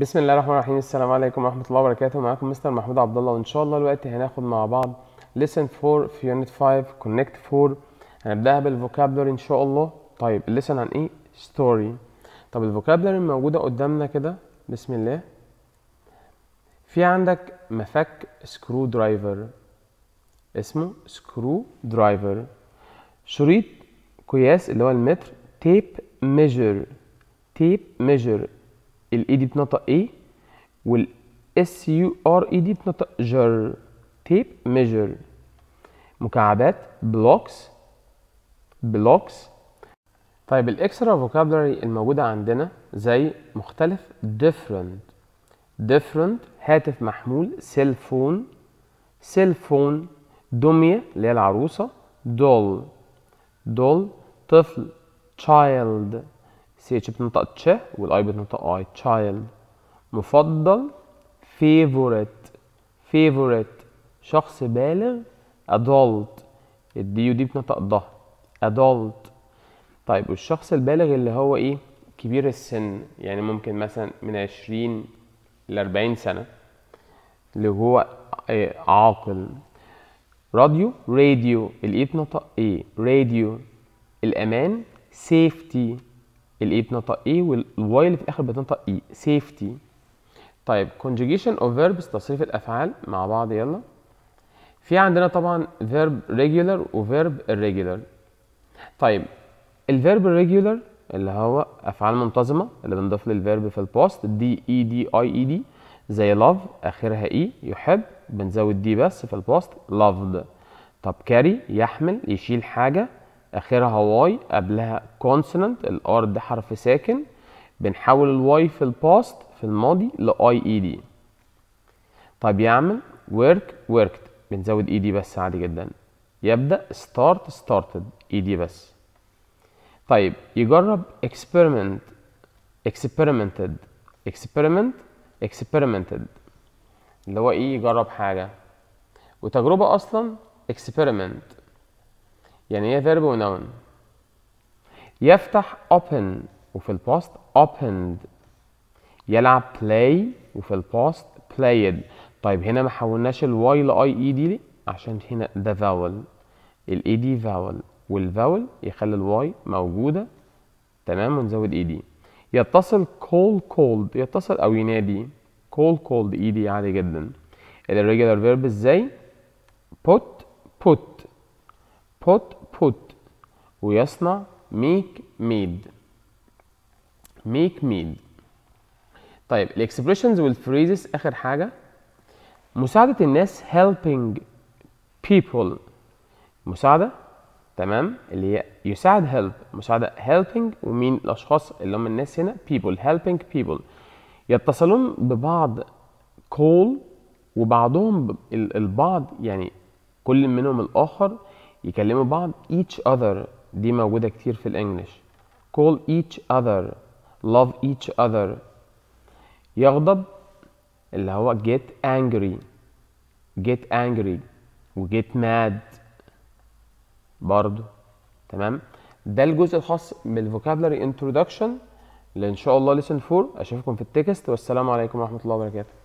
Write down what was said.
بسم الله الرحمن الرحيم السلام عليكم ورحمه الله وبركاته معاكم مستر محمود عبد الله وان شاء الله دلوقتي هناخد مع بعض ليسن 4 في يونت 5 كونكت 4 هنبداها بالفوكابلري ان شاء الله طيب الليسن عن ايه ستوري طب الفوكابلري موجوده قدامنا كده بسم الله في عندك مفك سكرو درايفر اسمه سكرو درايفر شريط قياس اللي هو المتر تيب ميجر تيب ميجر الاي دي بتنطق اي والاس يو ار اي دي بتنطق جر تيب ميجر مكعبات بلوكس بلوكس طيب الاكسترا فوكابلري الموجوده عندنا زي مختلف ديفرنت ديفرنت هاتف محمول سيل فون سيل فون دميه اللي هي العروسه دول دول طفل child سي اتش بتنطق تش والاي بتنطق اي تشايلد مفضل فيفورت favorite شخص بالغ adult يو دي بتنطق ده adult طيب والشخص البالغ اللي هو ايه كبير السن يعني ممكن مثلا من عشرين لأربعين سنة اللي هو إيه عاقل راديو راديو الاي بتنطق ايه راديو الامان سيفتي الاي بتنطق اي والواي اللي في الاخر بتنطق اي سيفتي طيب conjugation of verbs تصريف الافعال مع بعض يلا في عندنا طبعا verb regular و verb irregular طيب الفيرب irregular اللي هو افعال منتظمه اللي بنضيف للفيرب في الباست دي اي دي اي اي دي زي love اخرها اي e، يحب بنزود دي بس في الباست loved طب carry يحمل يشيل حاجه اخرها واي قبلها كونسوننت الار ده حرف ساكن بنحول الواي في الباست في الماضي لاي اي دي طيب يعمل work worked بنزود اي e دي بس عادي جدا يبدا start started اي e دي بس طيب يجرب اكسبيرمنت اكسبيرمنتد اكسبيرمنت اكسبيرمنتد اللي هو ايه يجرب حاجه وتجربه اصلا اكسبيرمنت يعني ايه فيرب ونون يفتح open وفي الباست opened يلعب play وفي الباست played طيب هنا ما حولناش الواي لاي اي دي e ليه عشان هنا ده فاول الاي دي فاول والفاول يخلي الواي موجوده تمام ونزود اي e دي يتصل call called يتصل او ينادي call called اي e دي عادي جدا الريجولار فيرب ازاي put put put put ويصنع make made make made طيب ال expressions وال phrases اخر حاجه مساعده الناس helping people مساعده تمام اللي هي يساعد help مساعده helping ومين الاشخاص اللي هم الناس هنا people helping people يتصلون ببعض call وبعضهم البعض يعني كل منهم الاخر يكلموا بعض each other دي موجودة كتير في الانجليش call each other love each other يغضب اللي هو get angry get angry و get mad برضو تمام ده الجزء الخاص بالفوكابلري introduction اللي ان شاء الله lesson 4 اشوفكم في التكست والسلام عليكم ورحمة الله وبركاته